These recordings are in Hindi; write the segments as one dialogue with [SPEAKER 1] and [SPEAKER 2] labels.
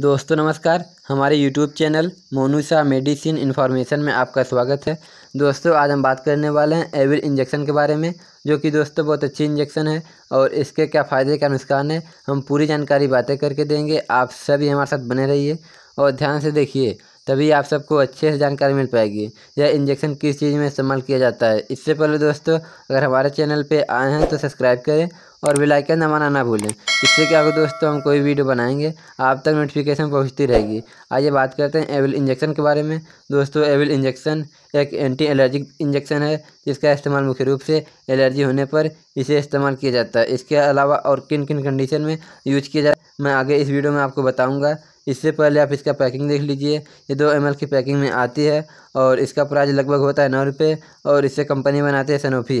[SPEAKER 1] दोस्तों नमस्कार हमारे यूट्यूब चैनल मोनूसा मेडिसिन इन्फॉर्मेशन में आपका स्वागत है दोस्तों आज हम बात करने वाले हैं एविल इंजेक्शन के बारे में जो कि दोस्तों बहुत अच्छी इंजेक्शन है और इसके क्या फ़ायदे क्या नुकसान है हम पूरी जानकारी बातें करके देंगे आप सभी हमारे साथ बने रहिए और ध्यान से देखिए तभी आप सबको अच्छे से जानकारी मिल पाएगी यह इंजेक्शन किस चीज़ में इस्तेमाल किया जाता है इससे पहले दोस्तों अगर हमारे चैनल पर आए हैं तो सब्सक्राइब करें और बेल आइकन दबाना ना भूलें इससे क्या होगा दोस्तों हम कोई वीडियो बनाएंगे आप तक नोटिफिकेशन पहुंचती रहेगी आइए बात करते हैं एविल इंजेक्शन के बारे में दोस्तों एविल इंजेक्शन एक एंटी एलर्जिक इंजेक्शन है जिसका इस्तेमाल मुख्य रूप से एलर्जी होने पर इसे इस्तेमाल किया जाता है इसके अलावा और किन किन कंडीशन में यूज किया जाए मैं आगे इस वीडियो में आपको बताऊँगा इससे पहले आप इसका पैकिंग देख लीजिए ये दो एम की पैकिंग में आती है और इसका प्राइस लगभग होता है नौ रुपये और इससे कंपनी बनाती है सनोफी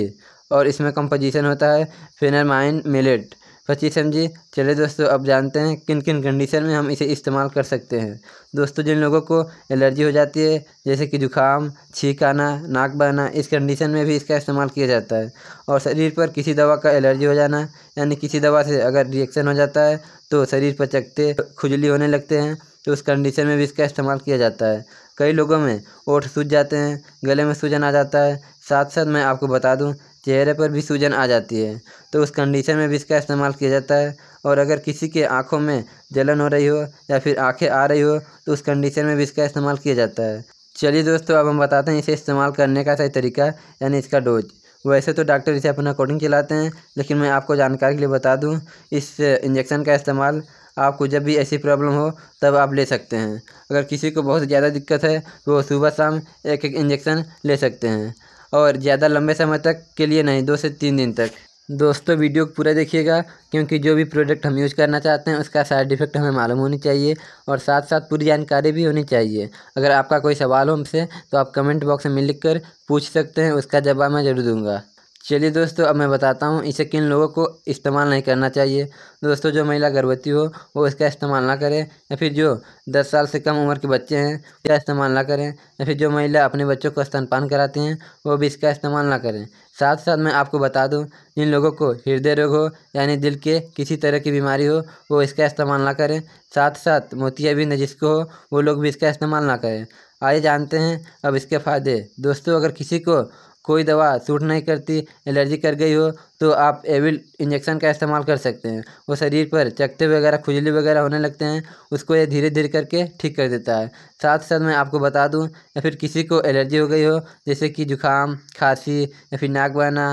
[SPEAKER 1] और इसमें कंपोजिशन होता है माइन मिलेट पच्चीस एम जी चले दोस्तों अब जानते हैं किन किन कंडीशन में हम इसे इस्तेमाल कर सकते हैं दोस्तों जिन लोगों को एलर्जी हो जाती है जैसे कि जुकाम छींक आना नाक बहना इस कंडीशन में भी इसका इस्तेमाल किया जाता है और शरीर पर किसी दवा का एलर्जी हो जाना यानी किसी दवा से अगर रिएक्शन हो जाता है तो शरीर पर चकते खुजली होने लगते हैं तो उस कंडीशन में भी इसका इस्तेमाल किया जाता है कई लोगों में ओठ सूज जाते हैं गले में सूजन आ जाता है साथ साथ मैं आपको बता दूं चेहरे पर भी सूजन आ जाती है तो उस कंडीशन में भी इसका इस्तेमाल किया जाता है और अगर किसी के आँखों में जलन हो रही हो या फिर आँखें आ रही हो तो उस कंडीशन में भी इसका इस्तेमाल किया जाता है चलिए दोस्तों अब हम बताते हैं इसे इस्तेमाल करने का सही तरीका यानी इसका डोज वैसे तो डॉक्टर इसे अपना अकॉर्डिंग चलाते हैं लेकिन मैं आपको जानकारी के लिए बता दूं इस इंजेक्शन का इस्तेमाल आपको जब भी ऐसी प्रॉब्लम हो तब आप ले सकते हैं अगर किसी को बहुत ज़्यादा दिक्कत है तो वो सुबह शाम एक एक इंजेक्शन ले सकते हैं और ज़्यादा लंबे समय तक के लिए नहीं दो से तीन दिन तक दोस्तों वीडियो को पूरा देखिएगा क्योंकि जो भी प्रोडक्ट हम यूज़ करना चाहते हैं उसका साइड इफ़ेक्ट हमें मालूम होनी चाहिए और साथ साथ पूरी जानकारी भी होनी चाहिए अगर आपका कोई सवाल हो हमसे तो आप कमेंट बॉक्स में लिख कर पूछ सकते हैं उसका जवाब मैं ज़रूर दूंगा चलिए दोस्तों अब मैं बताता हूँ इसे किन लोगों को इस्तेमाल नहीं करना चाहिए दोस्तों जो महिला गर्भवती हो वो इसका इस्तेमाल ना करें या फिर जो दस साल से कम उम्र के बच्चे हैं इसका इस्तेमाल ना करें या फिर जो महिला अपने बच्चों को स्तनपान कराती हैं वो भी इसका इस्तेमाल ना करें साथ साथ मैं आपको बता दूँ जिन लोगों को हृदय रोग हो यानी दिल के किसी तरह की बीमारी हो वो इसका इस्तेमाल ना करें साथ साथ मोतियाबिंद जिसको हो वो लोग भी इसका इस्तेमाल ना करें आइए जानते हैं अब इसके फ़ायदे दोस्तों अगर किसी को कोई दवा सूट नहीं करती एलर्जी कर गई हो तो आप एविल इंजेक्शन का इस्तेमाल कर सकते हैं वो शरीर पर चकते वगैरह खुजली वगैरह होने लगते हैं उसको ये धीरे धीरे करके ठीक कर देता है साथ साथ मैं आपको बता दूं या फिर किसी को एलर्जी हो गई हो जैसे कि जुकाम खांसी या फिर नाक बहना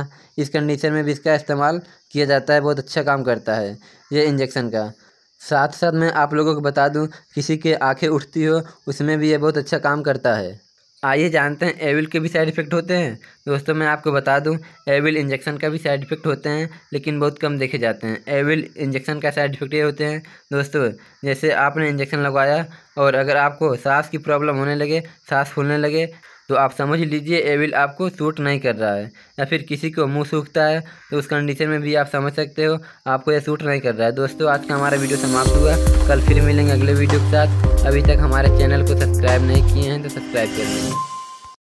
[SPEAKER 1] इस कंडीशन में भी इसका इस्तेमाल किया जाता है बहुत अच्छा काम करता है ये इंजेक्शन का साथ साथ मैं आप लोगों को बता दूँ किसी के आँखें उठती हो उसमें भी ये बहुत अच्छा काम करता है आइए जानते हैं एविल के भी साइड इफ़ेक्ट होते हैं दोस्तों मैं आपको बता दूं एविल इंजेक्शन का भी साइड इफ़ेक्ट होते हैं लेकिन बहुत कम देखे जाते हैं एविल इंजेक्शन का साइड इफ़ेक्ट ये होते हैं दोस्तों जैसे आपने इंजेक्शन लगवाया और अगर आपको सांस की प्रॉब्लम होने लगे सांस फूलने लगे तो आप समझ लीजिए एविल आपको सूट नहीं कर रहा है या फिर किसी को मुंह सूखता है तो उस कंडीशन में भी आप समझ सकते हो आपको यह सूट नहीं कर रहा है दोस्तों आज का हमारा वीडियो समाप्त हुआ कल फिर मिलेंगे अगले वीडियो के साथ अभी तक हमारे चैनल को सब्सक्राइब नहीं किए हैं तो सब्सक्राइब कर लेंगे